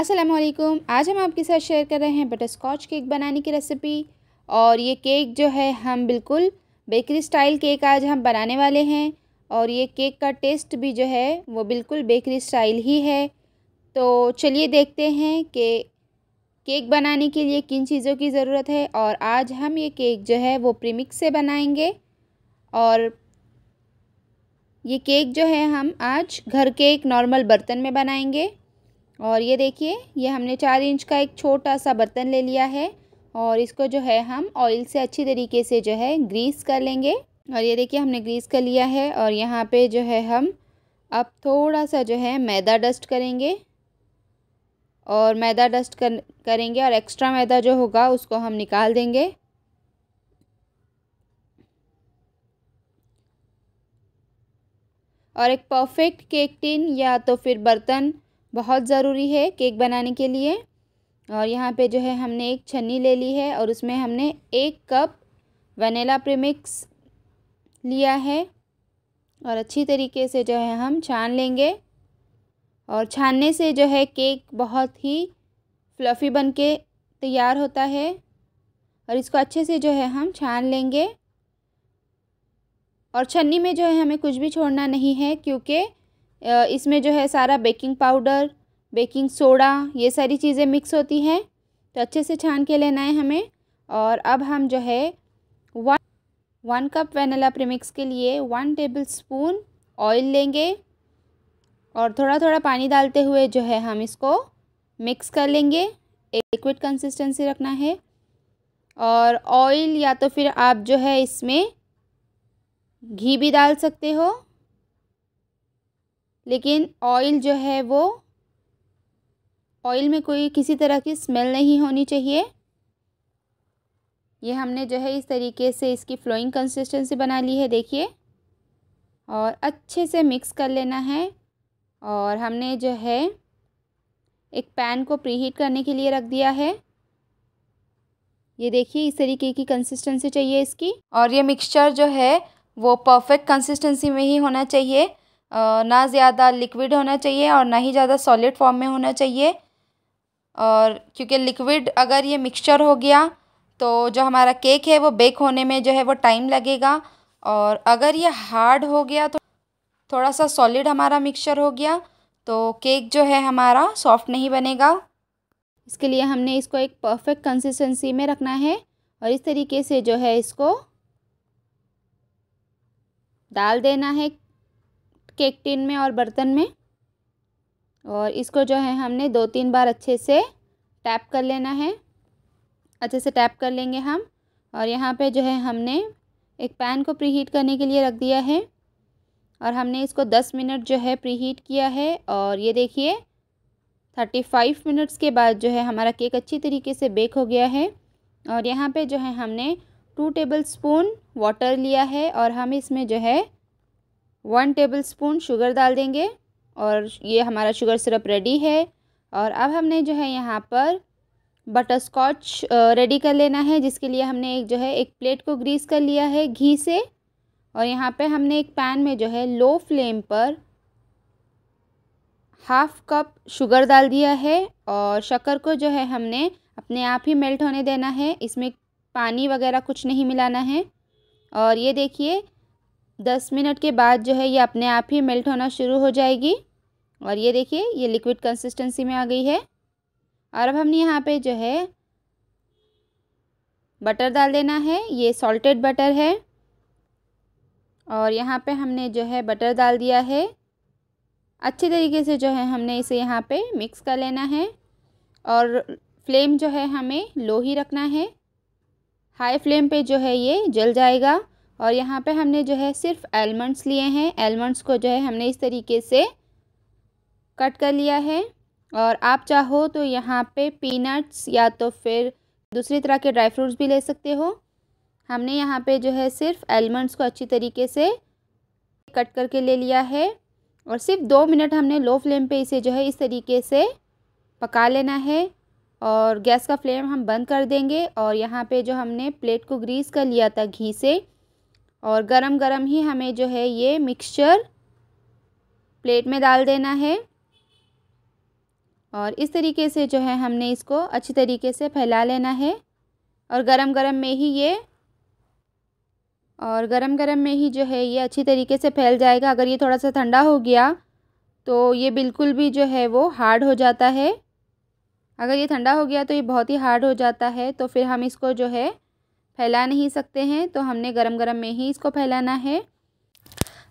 असलम आज हम आपके साथ शेयर कर रहे हैं बटर स्कॉच केक बनाने की रेसिपी और ये केक जो है हम बिल्कुल बेकरी स्टाइल केक आज हम बनाने वाले हैं और ये केक का टेस्ट भी जो है वो बिल्कुल बेकरी स्टाइल ही है तो चलिए देखते हैं कि केक बनाने के लिए किन चीज़ों की ज़रूरत है और आज हम ये केक जो है वो प्रीमिक्स से बनाएंगे और ये केक जो है हम आज घर के एक नॉर्मल बर्तन में बनाएंगे और ये देखिए ये हमने चार इंच का एक छोटा सा बर्तन ले लिया है और इसको जो है हम ऑयल से अच्छी तरीके से जो है ग्रीस कर लेंगे और ये देखिए हमने ग्रीस कर लिया है और यहाँ पे जो है हम अब थोड़ा सा जो है मैदा डस्ट करेंगे और मैदा डस्ट कर करेंगे और एक्स्ट्रा मैदा जो होगा उसको हम निकाल देंगे और एक परफेक्ट केक टिन या तो फिर बर्तन बहुत ज़रूरी है केक बनाने के लिए और यहाँ पे जो है हमने एक छन्नी ले ली है और उसमें हमने एक कप वनीला प्रीमिक्स लिया है और अच्छी तरीके से जो है हम छान लेंगे और छानने से जो है केक बहुत ही फ्लफ़ी बन के तैयार होता है और इसको अच्छे से जो है हम छान लेंगे और छन्नी में जो है हमें कुछ भी छोड़ना नहीं है क्योंकि इसमें जो है सारा बेकिंग पाउडर बेकिंग सोडा ये सारी चीज़ें मिक्स होती हैं तो अच्छे से छान के लेना है हमें और अब हम जो है one one cup vanilla premix के लिए वन टेबल स्पून ऑयल लेंगे और थोड़ा थोड़ा पानी डालते हुए जो है हम इसको मिक्स कर लेंगे लिक्विड कंसिस्टेंसी रखना है और ऑयल या तो फिर आप जो है इसमें घी भी डाल सकते हो लेकिन ऑयल जो है वो ऑयल में कोई किसी तरह की स्मेल नहीं होनी चाहिए ये हमने जो है इस तरीके से इसकी फ्लोइंग कंसिस्टेंसी बना ली है देखिए और अच्छे से मिक्स कर लेना है और हमने जो है एक पैन को प्रीहीट करने के लिए रख दिया है ये देखिए इस तरीके की कंसिस्टेंसी चाहिए इसकी और ये मिक्सचर जो है वो परफेक्ट कंसिस्टेंसी में ही होना चाहिए ना ज़्यादा लिक्विड होना चाहिए और ना ही ज़्यादा सॉलिड फॉर्म में होना चाहिए और क्योंकि लिक्विड अगर ये मिक्सचर हो गया तो जो हमारा केक है वो बेक होने में जो है वो टाइम लगेगा और अगर ये हार्ड हो गया तो थोड़ा सा सॉलिड हमारा मिक्सचर हो गया तो केक जो है हमारा सॉफ्ट नहीं बनेगा इसके लिए हमने इसको एक परफेक्ट कंसिस्टेंसी में रखना है और इस तरीके से जो है इसको डाल देना है केक टिन में और बर्तन में और इसको जो है हमने दो तीन बार अच्छे से टैप कर लेना है अच्छे से टैप कर लेंगे हम और यहाँ पे जो है हमने एक पैन को प्रीहीट करने के लिए रख दिया है और हमने इसको दस मिनट जो है प्रीहीट किया है और ये देखिए थर्टी फाइव मिनट्स के बाद जो है हमारा केक अच्छी तरीके से बेक हो गया है और यहाँ पे जो है हमने टू टेबल स्पून वाटर लिया है और हम इसमें जो है वन टेबल स्पून शुगर डाल देंगे और ये हमारा शुगर सिरप रेडी है और अब हमने जो है यहाँ पर बटर स्कॉच रेडी कर लेना है जिसके लिए हमने एक जो है एक प्लेट को ग्रीस कर लिया है घी से और यहाँ पे हमने एक पैन में जो है लो फ्लेम पर हाफ़ कप शुगर डाल दिया है और शक्कर को जो है हमने अपने आप ही मेल्ट होने देना है इसमें पानी वगैरह कुछ नहीं मिलाना है और ये देखिए दस मिनट के बाद जो है ये अपने आप ही मेल्ट होना शुरू हो जाएगी और ये देखिए ये लिक्विड कंसिस्टेंसी में आ गई है और अब हमने यहाँ पे जो है बटर डाल देना है ये सॉल्टेड बटर है और यहाँ पे हमने जो है बटर डाल दिया है अच्छे तरीके से जो है हमने इसे यहाँ पे मिक्स कर लेना है और फ्लेम जो है हमें लो ही रखना है हाई फ्लेम पे जो है ये जल जाएगा और यहाँ पे हमने जो है सिर्फ एलमंड्स लिए हैं एलमंड्स को जो है हमने इस तरीके से कट कर लिया है और आप चाहो तो यहाँ पे पीनट्स या तो फिर दूसरी तरह के ड्राई फ्रूट्स भी ले सकते हो हमने यहाँ पे जो है सिर्फ एलमंड्स को अच्छी तरीके से कट करके ले लिया है और सिर्फ दो मिनट हमने लो फ्लेम पे इसे जो है इस तरीके से पका लेना है और गैस का फ्लेम हम बंद कर देंगे और यहाँ पे जो हमने प्लेट को ग्रीस कर लिया था घी से और गरम गरम ही हमें जो है ये मिक्सचर प्लेट में डाल देना है और इस तरीके से जो है हमने इसको अच्छी तरीके से फैला लेना है और गरम गरम में ही ये और गरम गरम में ही जो है ये अच्छी तरीके से फैल जाएगा अगर ये थोड़ा सा ठंडा हो गया तो ये बिल्कुल भी जो है वो हार्ड हो जाता है अगर ये ठंडा हो गया तो ये बहुत ही हार्ड हो जाता है तो फिर हम इसको जो है फैला नहीं सकते हैं तो हमने गरम गरम में ही इसको फैलाना है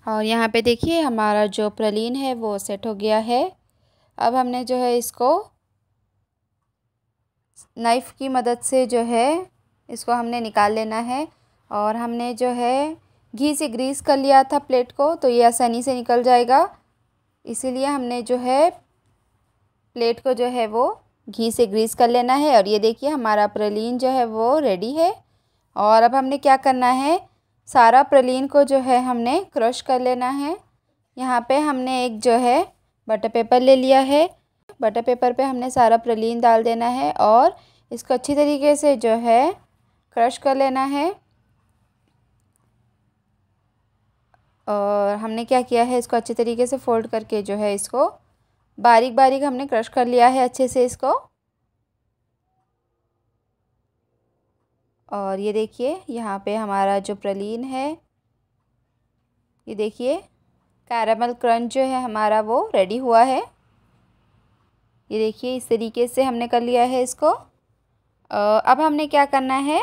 और यहाँ पे देखिए हमारा जो प्रलीन है वो सेट हो गया है अब हमने जो है इसको नाइफ़ की मदद से जो है इसको हमने निकाल लेना है और हमने जो है घी से ग्रीस कर लिया था प्लेट को तो ये आसानी से निकल जाएगा इसीलिए हमने जो है प्लेट को जो है वो घी से ग्रीस कर लेना है और ये देखिए हमारा प्रलीन जो है वो रेडी है और अब हमने क्या करना है सारा प्रलीन को जो है हमने क्रश कर लेना है यहाँ पे हमने एक जो है बटर पेपर ले लिया है बटर पेपर पे हमने सारा प्रलीन डाल देना है और इसको अच्छी तरीके से जो है क्रश कर लेना है और हमने क्या किया है इसको अच्छे तरीके से फोल्ड करके जो है इसको बारीक बारीक हमने क्रश कर लिया है अच्छे से इसको और ये देखिए यहाँ पे हमारा जो प्रलीन है ये देखिए कैरामल क्रंच जो है हमारा वो रेडी हुआ है ये देखिए इस तरीके से हमने कर लिया है इसको अब हमने क्या करना है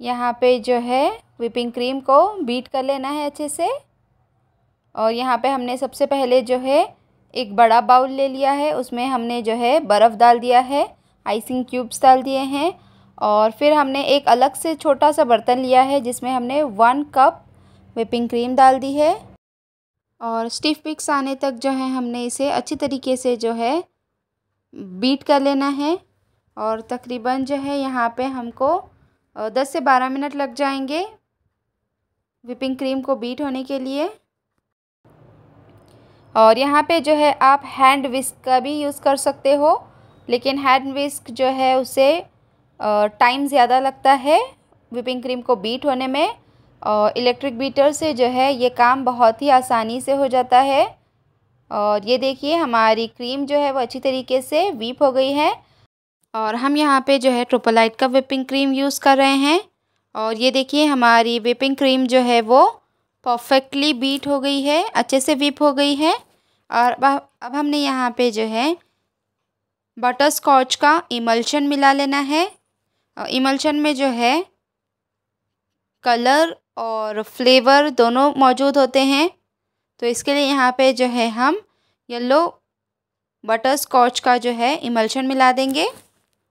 यहाँ पे जो है विपिंग क्रीम को बीट कर लेना है अच्छे से और यहाँ पे हमने सबसे पहले जो है एक बड़ा बाउल ले लिया है उसमें हमने जो है बर्फ़ डाल दिया है आइसिंग क्यूब्स डाल दिए हैं और फिर हमने एक अलग से छोटा सा बर्तन लिया है जिसमें हमने वन कप विपिंग क्रीम डाल दी है और स्टिफ पिक्स आने तक जो है हमने इसे अच्छी तरीके से जो है बीट कर लेना है और तकरीबन जो है यहाँ पे हमको दस से बारह मिनट लग जाएंगे विपिंग क्रीम को बीट होने के लिए और यहाँ पे जो है आप हैंड विस्क का भी यूज़ कर सकते हो लेकिन हैंड विस्क जो है उसे टाइम ज़्यादा लगता है विपिंग क्रीम को बीट होने में और इलेक्ट्रिक बीटर से जो है ये काम बहुत ही आसानी से हो जाता है और ये देखिए हमारी क्रीम जो है वो अच्छी तरीके से वीप हो गई है और हम यहाँ पे जो है ट्रोपोलाइट का विपिंग क्रीम यूज़ कर रहे हैं और ये देखिए हमारी विपिंग क्रीम जो है वो परफेक्टली बीट हो गई है अच्छे से वीप हो गई है और अब हमने यहाँ पे जो है बटर स्कॉच का इमल्शन मिला लेना है इमल्शन में जो है कलर और फ्लेवर दोनों मौजूद होते हैं तो इसके लिए यहाँ पे जो है हम येलो बटर स्कॉच का जो है इमल्शन मिला देंगे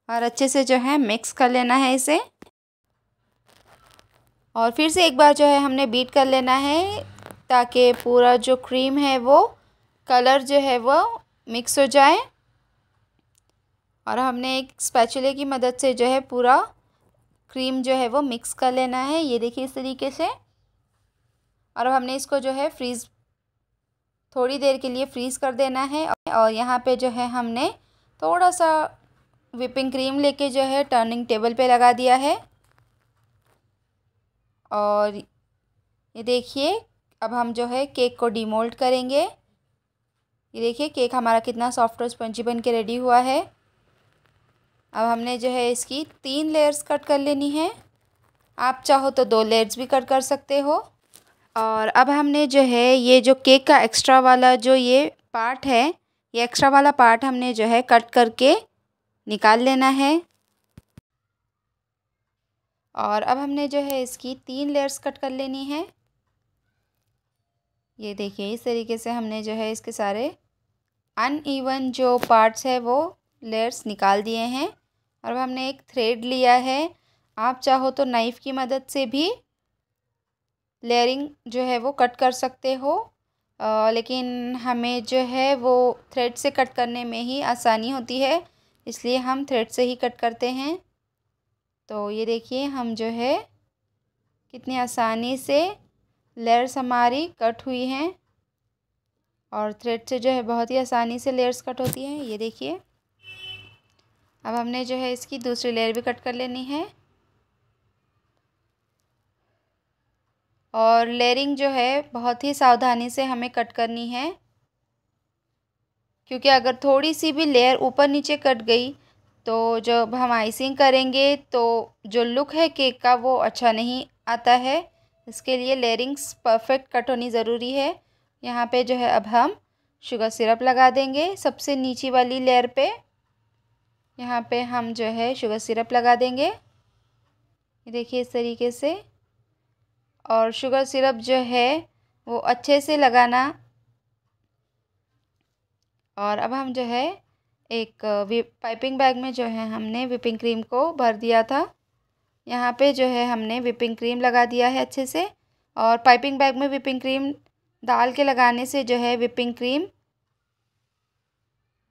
और अच्छे से जो है मिक्स कर लेना है इसे और फिर से एक बार जो है हमने बीट कर लेना है ताकि पूरा जो क्रीम है वो कलर जो है वो मिक्स हो जाए और हमने एक स्पैचुले की मदद से जो है पूरा क्रीम जो है वो मिक्स कर लेना है ये देखिए इस तरीके से और अब हमने इसको जो है फ्रीज़ थोड़ी देर के लिए फ्रीज़ कर देना है और यहाँ पे जो है हमने थोड़ा सा विपिंग क्रीम लेके जो है टर्निंग टेबल पे लगा दिया है और ये देखिए अब हम जो है केक को डीमोल्ड करेंगे ये देखिए केक हमारा कितना सॉफ्ट और स्पंजी बन के रेडी हुआ है अब हमने जो है इसकी तीन लेयर्स कट कर लेनी है आप चाहो तो दो लेयर्स भी कट कर सकते हो और अब हमने जो है ये जो केक का एक्स्ट्रा वाला जो ये पार्ट है ये एक्स्ट्रा वाला पार्ट हमने जो है कट करके निकाल लेना है और अब हमने जो है इसकी तीन लेयर्स कट कर लेनी है ये देखिए इस तरीके से हमने जो है इसके सारे अनइवन जो पार्ट्स है वो लेयर्स निकाल दिए हैं और अब हमने एक थ्रेड लिया है आप चाहो तो नाइफ़ की मदद से भी लेयरिंग जो है वो कट कर सकते हो आ, लेकिन हमें जो है वो थ्रेड से कट करने में ही आसानी होती है इसलिए हम थ्रेड से ही कट करते हैं तो ये देखिए हम जो है कितनी आसानी से लेयर्स हमारी कट हुई हैं और थ्रेड से जो है बहुत ही आसानी से लेयर्स कट होती हैं ये देखिए अब हमने जो है इसकी दूसरी लेयर भी कट कर लेनी है और लेयरिंग जो है बहुत ही सावधानी से हमें कट करनी है क्योंकि अगर थोड़ी सी भी लेयर ऊपर नीचे कट गई तो जब हम आइसिंग करेंगे तो जो लुक है केक का वो अच्छा नहीं आता है इसके लिए लेयरिंग्स परफेक्ट कट होनी ज़रूरी है यहाँ पे जो है अब हम शुगर सिरप लगा देंगे सबसे नीचे वाली लेयर पे यहाँ पे हम जो है शुगर सिरप लगा देंगे देखिए इस तरीके से और शुगर सिरप जो है वो अच्छे से लगाना और अब हम जो है एक पाइपिंग बैग में जो है हमने विपिंग क्रीम को भर दिया था यहाँ पे जो है हमने विपिंग क्रीम लगा दिया है अच्छे से और पाइपिंग बैग में विपिंग क्रीम डाल के लगाने से जो है विपिंग क्रीम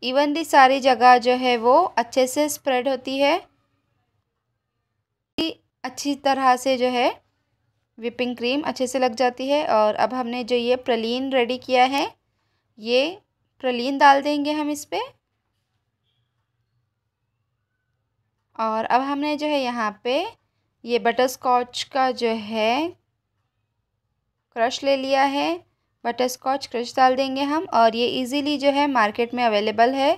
इवन दी सारी जगह जो है वो अच्छे से स्प्रेड होती है अच्छी तरह से जो है विपिंग क्रीम अच्छे से लग जाती है और अब हमने जो ये प्रलीन रेडी किया है ये प्रलीन डाल देंगे हम इस पर और अब हमने जो है यहाँ पे ये बटर स्कॉच का जो है क्रश ले लिया है बटर स्कॉच क्रश डाल देंगे हम और ये इजीली जो है मार्केट में अवेलेबल है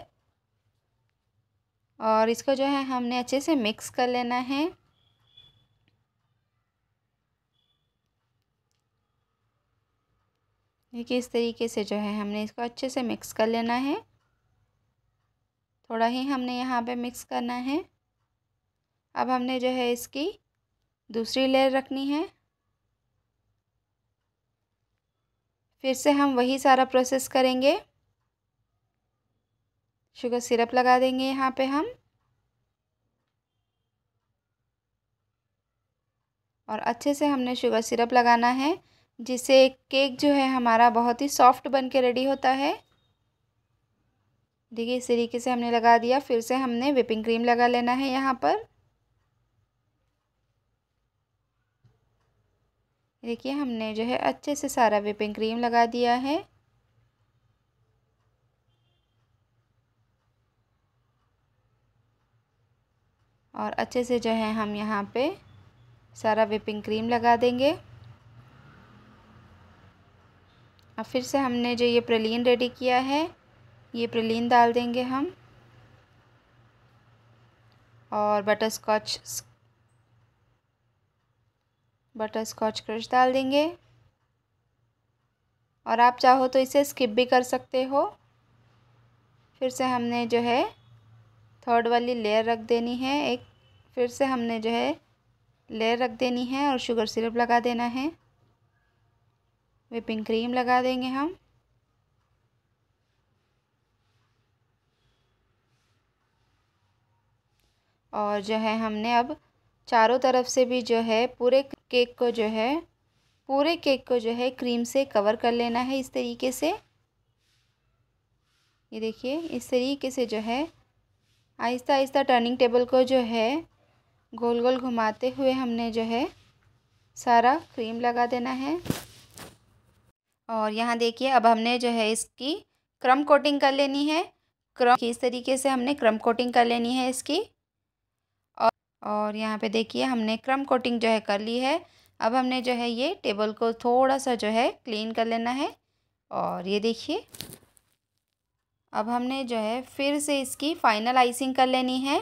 और इसको जो है हमने अच्छे से मिक्स कर लेना है देखिए इस तरीके से जो है हमने इसको अच्छे से मिक्स कर लेना है थोड़ा ही हमने यहाँ पे मिक्स करना है अब हमने जो है इसकी दूसरी लेयर रखनी है फिर से हम वही सारा प्रोसेस करेंगे शुगर सिरप लगा देंगे यहाँ पे हम और अच्छे से हमने शुगर सिरप लगाना है जिससे केक जो है हमारा बहुत ही सॉफ्ट बन के रेडी होता है देखिए इस तरीके से हमने लगा दिया फिर से हमने विपिंग क्रीम लगा लेना है यहाँ पर देखिए हमने जो है अच्छे से सारा विपिंग क्रीम लगा दिया है और अच्छे से जो है हम यहाँ पे सारा विपिंग क्रीम लगा देंगे अब फिर से हमने जो ये प्रलीन रेडी किया है ये प्रलीन डाल देंगे हम और butterscotch butterscotch crush डाल देंगे और आप चाहो तो इसे स्किप भी कर सकते हो फिर से हमने जो है थर्ड वाली लेयर रख देनी है एक फिर से हमने जो है लेयर रख देनी है और शुगर सिरप लगा देना है विपिंग क्रीम लगा देंगे हम और जो है हमने अब चारों तरफ से भी जो है पूरे केक को जो है पूरे केक को जो है क्रीम से कवर कर लेना है इस तरीके से ये देखिए इस तरीके से जो है आहिस्ता आहिस्ता टर्निंग टेबल को जो है गोल गोल घुमाते हुए हमने जो है सारा क्रीम लगा देना है और यहाँ देखिए अब हमने जो है इसकी क्रम कोटिंग कर लेनी है क्रम इस तरीके से हमने क्रम कोटिंग कर लेनी है इसकी और यहाँ पे देखिए हमने क्रम कोटिंग जो है कर ली है अब हमने जो है ये टेबल को थोड़ा सा जो है क्लीन कर लेना है और ये देखिए अब हमने जो है फिर से इसकी फाइनल आइसिंग कर लेनी है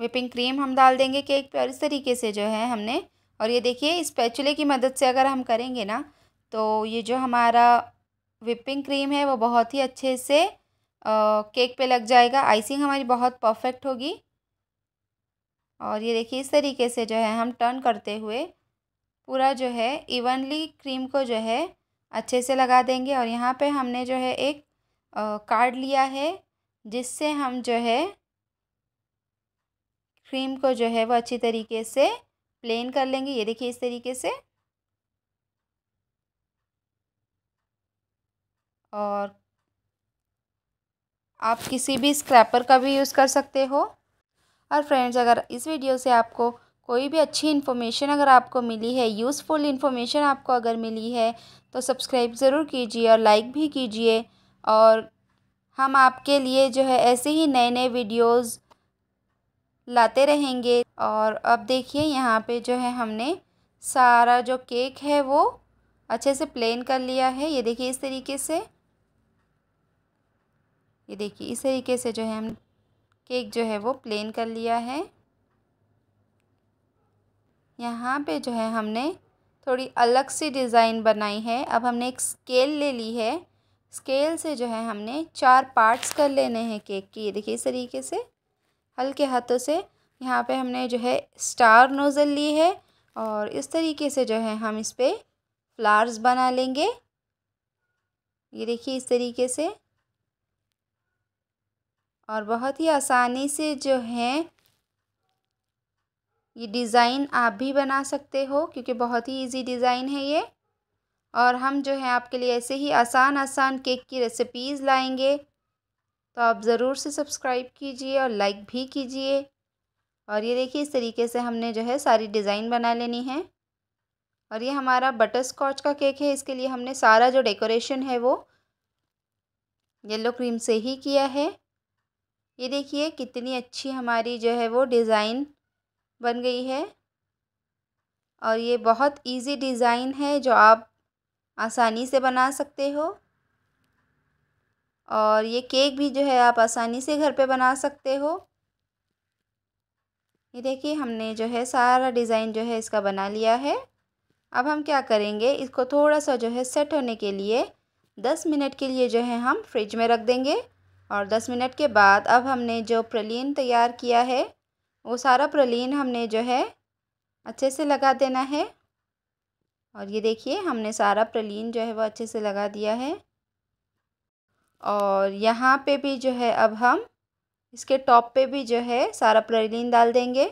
विपिंग क्रीम हम डाल देंगे केक पर और इस तरीके से जो है हमने और ये देखिए इस पैचुले की मदद से अगर हम करेंगे ना तो ये जो हमारा विपिंग क्रीम है वो बहुत ही अच्छे से आ, केक पे लग जाएगा आइसिंग हमारी बहुत परफेक्ट होगी और ये देखिए इस तरीके से जो है हम टर्न करते हुए पूरा जो है इवनली क्रीम को जो है अच्छे से लगा देंगे और यहाँ पे हमने जो है एक कार्ड लिया है जिससे हम जो है क्रीम को जो है वो अच्छी तरीके से प्लेन कर लेंगे ये देखिए इस तरीके से और आप किसी भी स्क्रैपर का भी यूज़ कर सकते हो और फ्रेंड्स अगर इस वीडियो से आपको कोई भी अच्छी इन्फॉर्मेशन अगर आपको मिली है यूज़फुल इन्फॉर्मेशन आपको अगर मिली है तो सब्सक्राइब ज़रूर कीजिए और लाइक भी कीजिए और हम आपके लिए जो है ऐसे ही नए नए वीडियोस लाते रहेंगे और अब देखिए यहाँ पे जो है हमने सारा जो केक है वो अच्छे से प्लेन कर लिया है ये देखिए इस तरीके से ये देखिए इस तरीके से जो है हम केक जो है वो प्लेन कर लिया है यहाँ पे जो है हमने थोड़ी अलग सी डिज़ाइन बनाई है अब हमने एक स्केल ले ली है स्केल से जो है हमने चार पार्ट्स कर लेने हैं केक की देखिए इस तरीके से हल्के हाथों से यहाँ पे हमने जो है स्टार नोज़ल ली है और इस तरीके से जो है हम इस पर फ्लावर्स बना लेंगे ये देखिए इस तरीके से और बहुत ही आसानी से जो है ये डिज़ाइन आप भी बना सकते हो क्योंकि बहुत ही इजी डिज़ाइन है ये और हम जो है आपके लिए ऐसे ही आसान आसान केक की रेसिपीज़ लाएंगे तो आप ज़रूर से सब्सक्राइब कीजिए और लाइक भी कीजिए और ये देखिए इस तरीके से हमने जो है सारी डिज़ाइन बना लेनी है और ये हमारा बटर स्कॉच का केक है इसके लिए हमने सारा जो डेकोरेशन है वो येलो क्रीम से ही किया है ये देखिए कितनी अच्छी हमारी जो है वो डिज़ाइन बन गई है और ये बहुत इजी डिज़ाइन है जो आप आसानी से बना सकते हो और ये केक भी जो है आप आसानी से घर पे बना सकते हो ये देखिए हमने जो है सारा डिज़ाइन जो है इसका बना लिया है अब हम क्या करेंगे इसको थोड़ा सा जो है सेट होने के लिए दस मिनट के लिए जो है हम फ्रिज में रख देंगे और दस मिनट के बाद अब हमने जो प्रलीन तैयार किया है वो सारा प्रलीन हमने जो है अच्छे से लगा देना है और ये देखिए हमने सारा प्रलीन जो है वो अच्छे से लगा दिया है और यहाँ पे भी जो है अब हम इसके टॉप पे भी जो है सारा प्रलीन डाल देंगे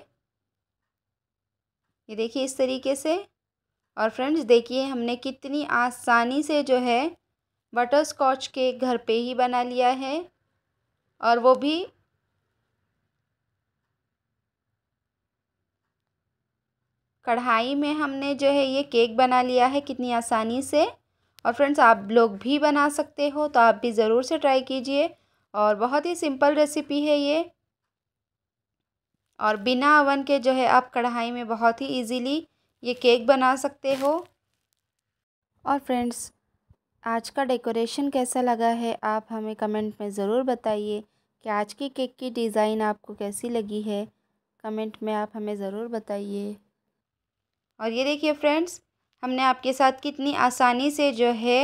ये देखिए इस तरीके से और फ्रेंड्स देखिए हमने कितनी आसानी से जो है बटर स्कॉच केक घर पे ही बना लिया है और वो भी कढ़ाई में हमने जो है ये केक बना लिया है कितनी आसानी से और फ्रेंड्स आप लोग भी बना सकते हो तो आप भी ज़रूर से ट्राई कीजिए और बहुत ही सिंपल रेसिपी है ये और बिना अवन के जो है आप कढ़ाई में बहुत ही इजीली ये केक बना सकते हो और फ्रेंड्स आज का डेकोरेशन कैसा लगा है आप हमें कमेंट में ज़रूर बताइए कि आज की केक की डिज़ाइन आपको कैसी लगी है कमेंट में आप हमें ज़रूर बताइए और ये देखिए फ्रेंड्स हमने आपके साथ कितनी आसानी से जो है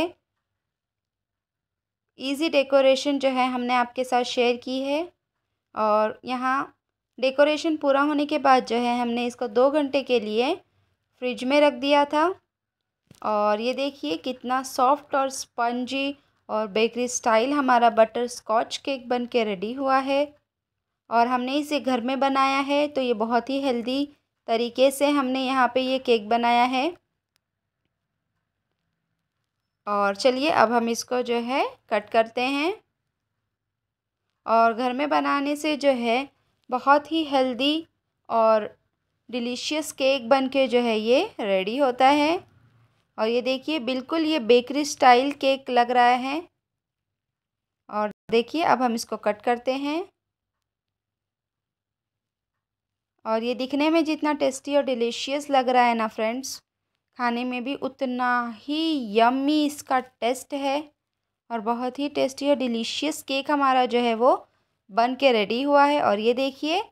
इजी डेकोरेशन जो है हमने आपके साथ शेयर की है और यहाँ डेकोरेशन पूरा होने के बाद जो है हमने इसको दो घंटे के लिए फ्रिज में रख दिया था और ये देखिए कितना सॉफ्ट और स्पंजी और बेकरी स्टाइल हमारा बटर स्कॉच केक बन के रेडी हुआ है और हमने इसे घर में बनाया है तो ये बहुत ही हेल्दी तरीके से हमने यहाँ पे ये केक बनाया है और चलिए अब हम इसको जो है कट करते हैं और घर में बनाने से जो है बहुत ही हेल्दी और डिलीशियस केक बन के जो है ये रेडी होता है और ये देखिए बिल्कुल ये बेकरी स्टाइल केक लग रहा है और देखिए अब हम इसको कट करते हैं और ये दिखने में जितना टेस्टी और डिलीशियस लग रहा है ना फ्रेंड्स खाने में भी उतना ही यम्मी इसका टेस्ट है और बहुत ही टेस्टी और डिलीशियस केक हमारा जो है वो बन के रेडी हुआ है और ये देखिए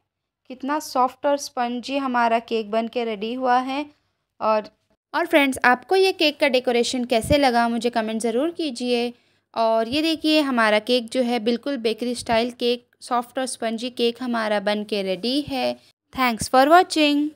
कितना सॉफ्ट और स्पंजी हमारा केक बन के रेडी हुआ है और और फ्रेंड्स आपको ये केक का डेकोरेशन कैसे लगा मुझे कमेंट ज़रूर कीजिए और ये देखिए हमारा केक जो है बिल्कुल बेकरी स्टाइल केक सॉफ्ट और स्पंजी केक हमारा बन के रेडी है थैंक्स फॉर वॉचिंग